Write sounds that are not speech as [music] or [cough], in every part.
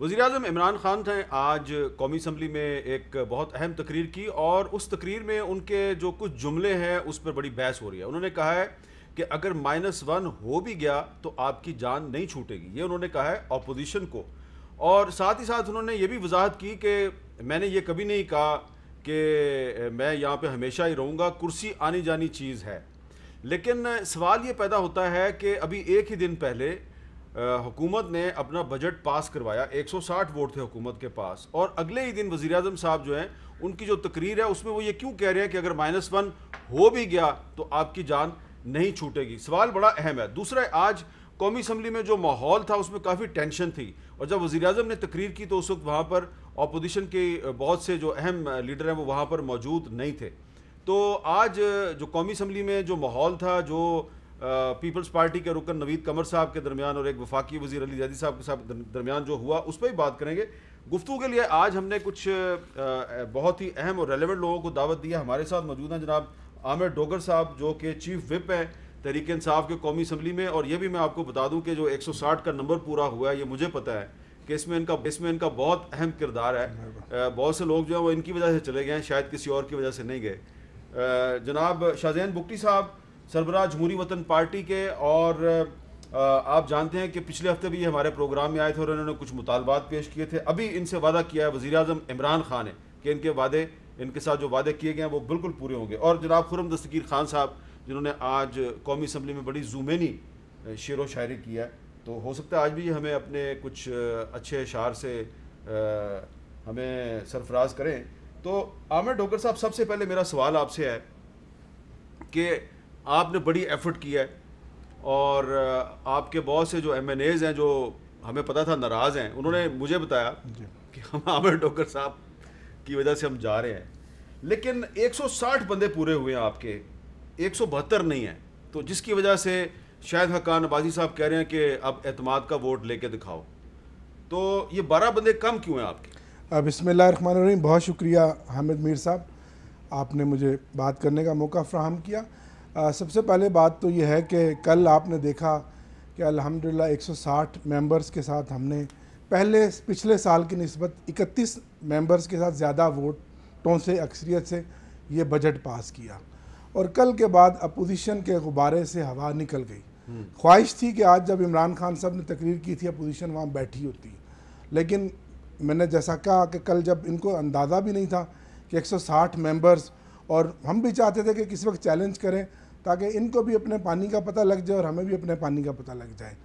वज़ी अजम इमरान ख़ान ने आज कौमी असम्बली में एक बहुत अहम तकरीर की और उस तकरीर में उनके जो कुछ जुमले हैं उस पर बड़ी बहस हो रही है उन्होंने कहा है कि अगर माइनस वन हो भी गया तो आपकी जान नहीं छूटेगी ये उन्होंने कहा है अपोजिशन को और साथ ही साथ उन्होंने ये भी वजाहत की कि मैंने ये कभी नहीं कहा कि मैं यहाँ पर हमेशा ही रहूँगा कुर्सी आनी जानी चीज़ है लेकिन सवाल ये पैदा होता है कि अभी एक ही दिन पहले हुकूमत ने अपना बजट पास करवाया 160 वोट थे हुकूमत के पास और अगले ही दिन वज़ी अजम साहब जो हैं उनकी जो तकरीर है उसमें वो ये क्यों कह रहे हैं कि अगर माइनस वन हो भी गया तो आपकी जान नहीं छूटेगी सवाल बड़ा अहम है दूसरा आज कौमी असम्बली में जो माहौल था उसमें काफ़ी टेंशन थी और जब वज़ी अजम ने तकरीर की तो उस वक्त वहाँ पर अपोजिशन के बहुत से जो अहम लीडर हैं वो वहाँ पर मौजूद नहीं थे तो आज जो कौमी असम्बली में जो माहौल था जो पीपल्स पार्टी के रुकन नवीद कमर साहब के दरमियान और एक वफाकी वजीर अली जैदी साहब के साथ दरमियान जो हुआ उस पर भी बात करेंगे गुफ्तु के लिए आज हमने कुछ बहुत ही अहम और रेलिवेंट लोगों को दावत दी है हमारे साथ मौजूद हैं जनाब आमिर डोगर साहब जो कि चीफ विप हैं तहरीक इंसाफ के कौमी असम्बली में और ये भी मैं आपको बता दूं कि जो 160 का नंबर पूरा हुआ है ये मुझे पता है कि इसमें इनका इसमें इनका बहुत अहम किरदार है बहुत से लोग जो हैं वो इनकी वजह से चले गए हैं शायद किसी और की वजह से नहीं गए जनाब शाहजैन बुकटी साहब सरबराज जमहूरी वतन पार्टी के और आप जानते हैं कि पिछले हफ्ते भी ये हमारे प्रोग्राम में आए थे और इन्होंने कुछ मुतालबात पेश किए थे अभी इनसे वादा किया है वजी अजम इमरान खान ने कि इनके वादे इनके साथ जो वादे किए गए हैं वो बिल्कुल पूरे होंगे और जनाब खुरम दस्तगीर खान साहब जिन्होंने आज कौमी असम्बली में बड़ी जुमेनी शेर व शायरी किया तो हो सकता है आज भी हमें अपने कुछ अच्छे शार से हमें सरफराज करें तो आमिर डोकर साहब सबसे पहले मेरा सवाल आपसे है कि आपने बड़ी एफर्ट किया है और आपके बहुत से जो एम हैं जो हमें पता था नाराज़ हैं उन्होंने मुझे बताया कि हम [laughs] आमिर डोकर साहब की वजह से हम जा रहे हैं लेकिन 160 बंदे पूरे हुए हैं आपके एक नहीं हैं तो जिसकी वजह से शायद हकान अबाजी साहब कह रहे हैं कि अब अतमाद का वोट लेके दिखाओ तो ये बारह बंदे कम क्यों हैं आपके अब रही बहुत शुक्रिया हामिद मीर साहब आपने मुझे बात करने का मौका फ्राहम किया सबसे पहले बात तो ये है कि कल आपने देखा कि अल्हम्दुलिल्लाह 160 मेंबर्स के साथ हमने पहले पिछले साल की नस्बत 31 मेंबर्स के साथ ज़्यादा वोटों से अक्सरियत से ये बजट पास किया और कल के बाद अपोजिशन के गुब्बारे से हवा निकल गई हम्म। ख्वाहिश थी कि आज जब इमरान खान साहब ने तकरीर की थी अपोजिशन वहाँ बैठी होती लेकिन मैंने जैसा कहा कि कल जब इनको अंदाज़ा भी नहीं था कि 160 मेंबर्स और हम भी चाहते थे कि किस वक्त चैलेंज करें ताकि इनको भी अपने पानी का पता लग जाए और हमें भी अपने पानी का पता लग जाए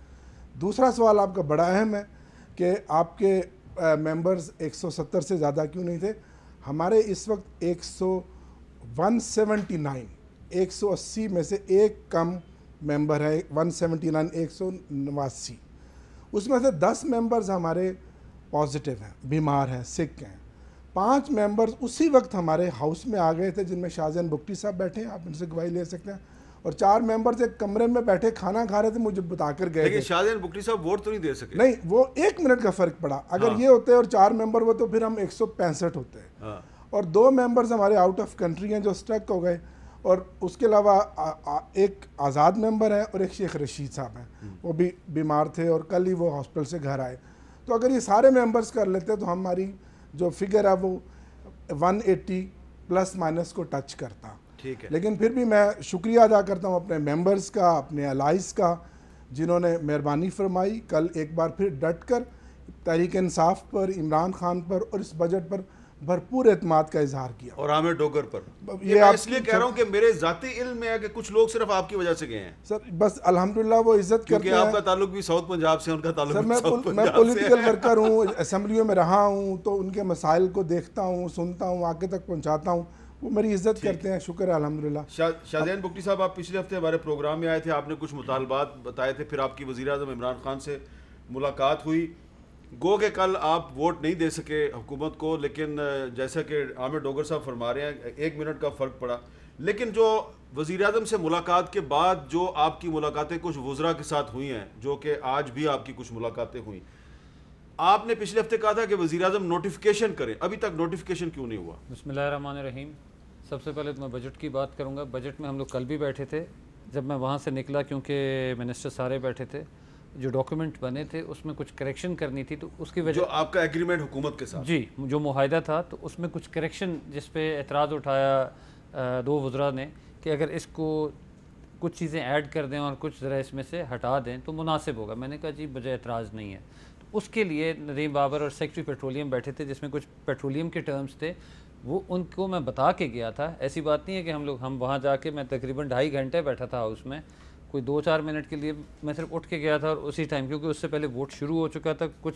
दूसरा सवाल आपका बड़ा अहम है कि आपके मेंबर्स 170 से ज़्यादा क्यों नहीं थे हमारे इस वक्त 179 180 में से एक कम मेंबर है 179 एक सौ नवासी उसमें से 10 मेंबर्स हमारे पॉजिटिव हैं बीमार हैं सिक हैं पांच मेंबर्स उसी वक्त हमारे हाउस में आ गए थे जिनमें शाहजहान भुट्टी साहब बैठे हैं आप उनसे गवाही ले सकते हैं और चार मेंबर्स एक कमरे में बैठे खाना खा रहे थे मुझे बताकर गए लेकिन शाहजहान बुकरी साहब वोट तो नहीं दे सके नहीं वो एक मिनट का फर्क पड़ा अगर हाँ। ये होते और चार मेंबर वो तो फिर हम एक होते हैं हाँ। और दो मेंबर्स हमारे आउट ऑफ कंट्री हैं जो स्ट्रक हो गए और उसके अलावा एक आज़ाद मेंबर है और एक शेख रशीद साहब हैं हम्म। वो भी बीमार थे और कल ही वो हॉस्पिटल से घर आए तो अगर ये सारे मेंबर्स कर लेते तो हमारी जो फिगर है वो 180 प्लस माइनस को टच करता ठीक है लेकिन फिर भी मैं शुक्रिया अदा करता हूँ अपने मेंबर्स का अपने अलाइज का जिन्होंने मेहरबानी फरमाई कल एक बार फिर डट कर तहरीक इंसाफ पर इमरान खान पर और इस बजट पर भरपूर एतमाद का इजहार किया और आमिर डोगर पर ये, ये आप इसलिए कह रहा हूँ कि मेरे जाती इल्म में है कि कुछ लोग सिर्फ आपकी वजह से गए हैं सर बस अल्हम्दुलिल्लाह वो इज्जत करते हैं आपका ताल्लुक भी साउथ पंजाब से उनका ताल्लुक सर मैं पुल, मैं पॉलिटिकल वर्कर हूँ [laughs] असम्बलियों में रहा हूँ तो उनके मसाइल को देखता हूँ सुनता हूँ आगे तक पहुँचाता हूँ वो मेरी इज्जत करते हैं शुक्र है अलहमदिल्ला शाहजैन बुक्टी साहब आप पिछले हफ्ते हमारे प्रोग्राम में आए थे आपने कुछ मुतालबात बताए थे फिर आपकी वजी अजम इमरान खान से मुलाकात हुई गो के कल आप वोट नहीं दे सके हुकूमत को लेकिन जैसा कि आमिर डोगर साहब फरमा रहे हैं एक मिनट का फ़र्क पड़ा लेकिन जो वज़ी अजम से मुलाकात के बाद जो आपकी मुलाकातें कुछ वज्रा के साथ हुई हैं जो कि आज भी आपकी कुछ मुलाकातें हुई आपने पिछले हफ्ते कहा था कि वज़ी अजम नोटिफिकेशन करें अभी तक नोटिफिकेशन क्यों नहीं हुआ बसमिल रहीम सबसे पहले तो मैं बजट की बात करूँगा बजट में हम लोग कल भी बैठे थे जब मैं वहाँ से निकला क्योंकि मिनिस्टर सारे बैठे थे जो डॉक्यूमेंट बने थे उसमें कुछ करेक्शन करनी थी तो उसकी वजह जो आपका एग्रीमेंट हुकूमत के साथ जी जो माहिदा था तो उसमें कुछ करेक्शन जिस एतराज़ उठाया आ, दो वज्रा ने कि अगर इसको कुछ चीज़ें ऐड कर दें और कुछ ज़रा इसमें से हटा दें तो मुनासिब होगा मैंने कहा जी मुझे एतराज़ नहीं है तो उसके लिए नदीम बाबर और सेक्रेटरी पेट्रोलियम बैठे थे जिसमें कुछ पेट्रोलियम के टर्म्स थे वो उनको मैं बता के गया था ऐसी बात नहीं है कि हम लोग हम वहाँ जाके मैं तकरीबन ढाई घंटे बैठा था हाउस में कोई दो चार मिनट के लिए मैं सिर्फ उठ के गया था और उसी टाइम क्योंकि उससे पहले वोट शुरू हो चुका था कुछ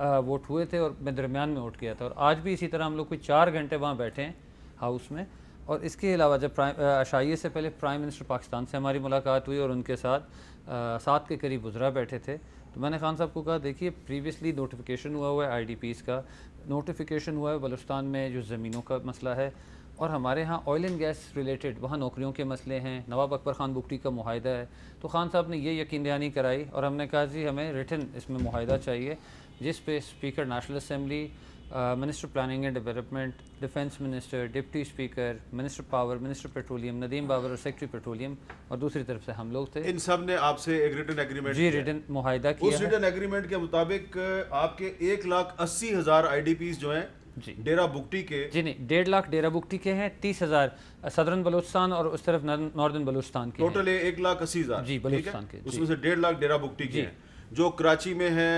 आ, वोट हुए थे और मैं दरमियान में उठ गया था और आज भी इसी तरह हम लोग कोई चार घंटे वहाँ बैठे हैं हाउस में और इसके अलावा जब अशाइये से पहले प्राइम मिनिस्टर पाकिस्तान से हमारी मुलाकात हुई और उनके साथ आ, सात के करीब गुजरा बैठे थे तो मैंने खान साहब को कहा देखिए प्रीवियसली नोटिफिकेशन हुआ हुआ है आई का नोटिफिकेशन हुआ है बलुस्तान में जो ज़मीनों का मसला है और हमारे यहाँ ऑयल एंड गैस रिलेटेड वहाँ नौकरियों के मसले हैं नवाब अकबर ख़ान बुकटी का माहदा है तो खान साहब ने ये यकीन दहानी कराई और हमने कहा जी हमें रिटर्न इसमें माहदा चाहिए जिस पे speaker national assembly minister planning and development defence minister deputy speaker minister power minister petroleum Nadeem Babar और सेक्रेटरी पेट्रोलियम और दूसरी तरफ से हम लोग थे इन सब ने आपसे एक रिटर्न एग्रीमेंट जी रिटर्न माहिदा किया उस रिटर्न एग्रीमेंट के मुताबिक आपके एक लाख अस्सी हज़ार आई जो हैं डेरा बुकटी के जी नहीं डेढ़ लाख डेरा बुकटी के हैं तीस हजार सदरन बलोचिस्तान और उस तरफ नॉर्दर्न बलोचिस्तान के टोटल एक लाख अस्सी हजार जी बलोचिस्तान के उसमें से डेढ़ लाख डेरा बुकटी के जो कराची में है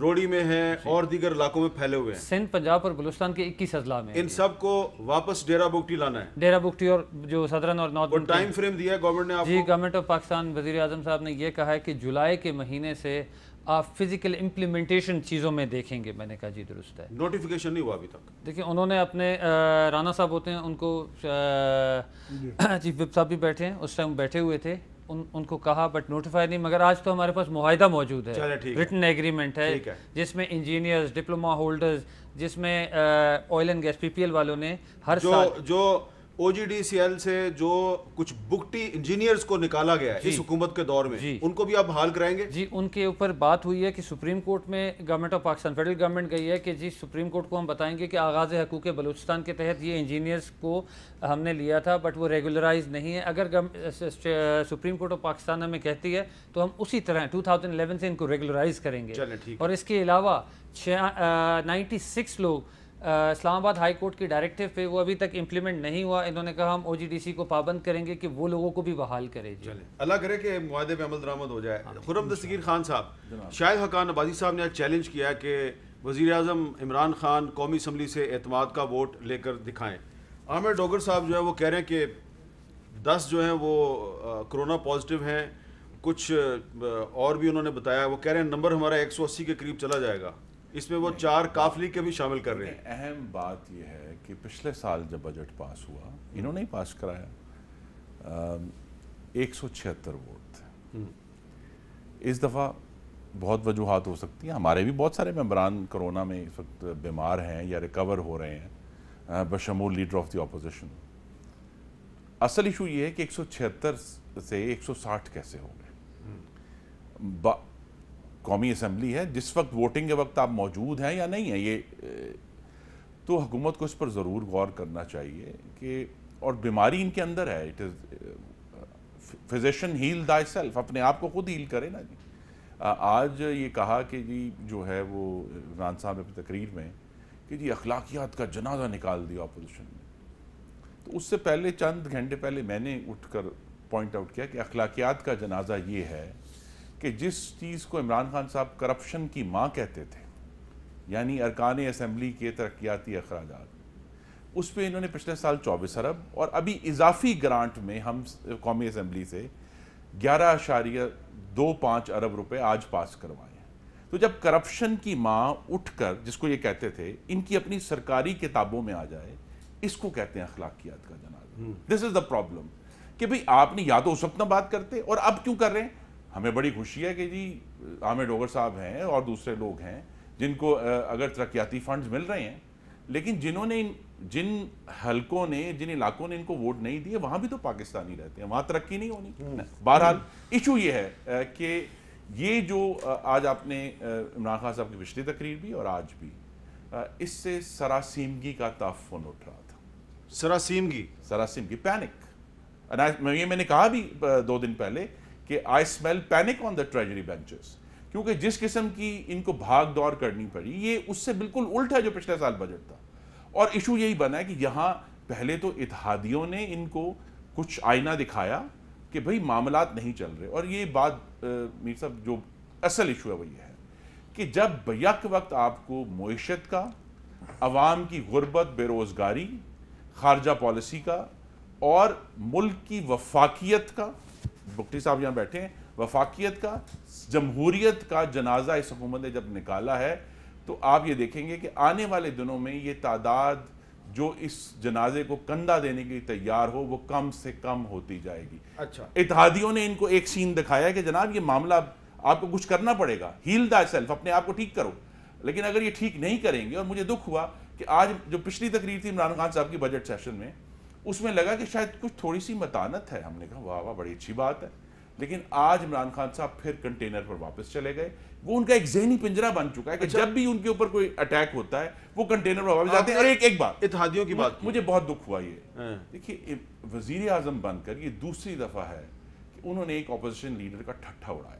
रोड़ी में है और दीगर इलाकों में फैले हुए हैं सिंध पंजाब और बलुस्तान के इक्कीस अजला में इन सब को वापस डेरा बुकटी लाना है डेरा बुकटी और जो सदरन और नॉर्थ टाइम फ्रेम दिया है गवर्नमेंट ने जी गवर्नमेंट ऑफ पाकिस्तान वजी अजम साहब ने यह कहा है कि जुलाई के महीने से आप फिजिकल इम्प्लीमेंटेशन चीज़ों में देखेंगे मैंने कहा जी दुरुस्त है नोटिफिकेशन नहीं हुआ अभी तक देखिए उन्होंने अपने राना साहब होते हैं उनको चीफ [coughs] विप साहब भी बैठे हैं उस टाइम बैठे हुए थे उन, उनको कहा बट नोटिफाई नहीं मगर आज तो हमारे पास माहिदा मौजूद है रिटर्न एग्रीमेंट है, है। जिसमें इंजीनियर्स डिप्लोमा होल्डर्स जिसमें ऑयल एंड गैस पीपीएल वालों ने हर जो, साल जो ओजीडीसीएल से जो कुछ बुकटी इंजीनियर्स को निकाला गया है इस हुकूमत के दौर में उनको भी आप बहाल कराएंगे जी उनके ऊपर बात हुई है कि सुप्रीम कोर्ट में government of Pakistan federal government गई है कि जी सुप्रीम कोर्ट को हम बताएंगे कि आगाज़ हकूक बलूचिस्तान के तहत ये इंजीनियर्स को हमने लिया था बट वो रेगुलराइज नहीं है अगर सुप्रीम कोर्ट ऑफ पाकिस्तान हमें कहती है तो हम उसी तरह 2011 से इनको रेगुलराइज करेंगे और इसके अलावा नाइन्टी सिक्स लोग इस्लामाबाद हाई कोर्ट की डायरेक्टिव पे वो अभी तक इम्प्लीमेंट नहीं हुआ इन्होंने कहा हम सी को पाबंद करेंगे कि वो लोगों को भी बहाल करें चले अल्लाह करे कि माहे में अमल दरामद हो जाए हाँ। खुरम दस्तगीर खान साहब शाहिद हकान अबाजी साहब ने आज चैलेंज किया कि वज़ी अजम इमरान खान कौमी असम्बली से अतमाद का वोट लेकर दिखाएँ आमिर डोगर साहब जो है वो कह रहे हैं कि दस जो हैं वो कोरोना पॉजिटिव हैं कुछ और भी उन्होंने बताया वो कह रहे हैं नंबर हमारा एक सौ अस्सी के करीब चला जाएगा इसमें वो चार काफली के भी शामिल कर रहे हैं अहम बात यह है कि पिछले साल जब बजट पास हुआ इन्होंने ही पास कराया एक सौ छिहत्तर वोट थे हम्म। इस दफ़ा बहुत वजूहत हो सकती हैं हमारे भी बहुत सारे मम्बरान कोरोना में इस वक्त बीमार हैं या रिकवर हो रहे हैं बशमूल लीडर ऑफ द अपोजिशन असल इशू ये है कि एक सौ छिहत्तर से एक सौ साठ कैसे हो गए हम्म। कौमी असम्बली है जिस वक्त वोटिंग के वक्त आप मौजूद हैं या नहीं है ये तो हुकूमत को इस पर ज़रूर गौर करना चाहिए कि और बीमारी इनके अंदर है it is physician heal thyself अपने आप को खुद हील करे ना जी आज ये कहा कि जी जो है वो इमरान साहब अपनी तकरीर में कि जी अखलाकियात का जनाजा निकाल दिया अपोजिशन ने तो उससे पहले चंद घंटे पहले मैंने उठकर पॉइंट आउट किया कि अखलाकियात का जनाजा ये है कि जिस चीज़ को इमरान खान साहब करप्शन की माँ कहते थे यानी अरकान असम्बली के तरक्याती अखराज उस पर इन्होंने पिछले साल चौबीस अरब और अभी इजाफी ग्रांट में हम कौमी असम्बली से ग्यारह आशार्य दो पाँच अरब रुपए आज पास करवाए तो जब करप्शन की माँ उठकर जिसको ये कहते थे इनकी अपनी सरकारी किताबों में आ जाए इसको कहते हैं अखलाकियात का जनाजा दिस इज़ द प्रॉब्लम कि भाई आपने या तो उस वक्त ना बात करते और अब क्यों कर रहे हैं हमें बड़ी खुशी है कि जी आमिर डोगर साहब हैं और दूसरे लोग हैं जिनको अगर तरक्याती फंड्स मिल रहे हैं लेकिन जिन्होंने इन जिन हलकों ने जिन इलाकों ने इनको वोट नहीं दिए वहाँ भी तो पाकिस्तानी रहते हैं वहाँ तरक्की नहीं होनी हम्म। बहरहाल इशू ये है कि ये जो आज आपने इमरान खान साहब की पिछली तकरीर भी और आज भी इससे सरासीमगी का ताफन उठ रहा था सरासीमगी सरासीमगी पैनिक ये मैंने कहा भी दो दिन पहले कि I smell panic on the treasury benches क्योंकि जिस किस्म की इनको भाग दौड़ करनी पड़ी ये उससे बिल्कुल उल्ट है जो पिछले साल बजट था और इशू यही बना है कि यहाँ पहले तो इतिहादियों ने इनको कुछ आईना दिखाया कि भाई मामला नहीं चल रहे और ये बात मीर साहब जो असल इशू है वो ये है कि जब यक वक्त आपको मीशत का अवाम की गुर्बत बेरोज़गारी खारजा पॉलिसी का और मुल्क की वफाकियत का बुकटी साहब यहाँ बैठे हैं वफाकियत का जमहूरीत का जनाजा इस हुकूमत ने जब निकाला है तो आप ये देखेंगे कि आने वाले दिनों में ये तादाद जो इस जनाजे को कंधा देने के लिए तैयार हो वो कम से कम होती जाएगी अच्छा इतिहादियों ने इनको एक सीन दिखाया कि जनाब ये मामला आपको कुछ करना पड़ेगा हील द सेल्फ अपने आप को ठीक करो लेकिन अगर ये ठीक नहीं करेंगे और मुझे दुख हुआ कि आज जो पिछली तकरीर थी इमरान खान साहब की बजट सेशन में उसमें लगा कि शायद कुछ थोड़ी सी मतानत है हमने कहा वाह वाह बड़ी अच्छी बात है लेकिन आज इमरान खान साहब फिर कंटेनर पर वापस चले गए वो उनका एक जहनी पिंजरा बन चुका है कि अच्छा। जब भी उनके ऊपर कोई अटैक होता है वो कंटेनर पर वापस जाते हैं और एक एक बात इतिहादियों की बात मुझे बहुत दुख हुआ ये हाँ। देखिए वजीर आजम बनकर ये दूसरी दफा है कि उन्होंने एक अपोजिशन लीडर का ठट्ठा उड़ाया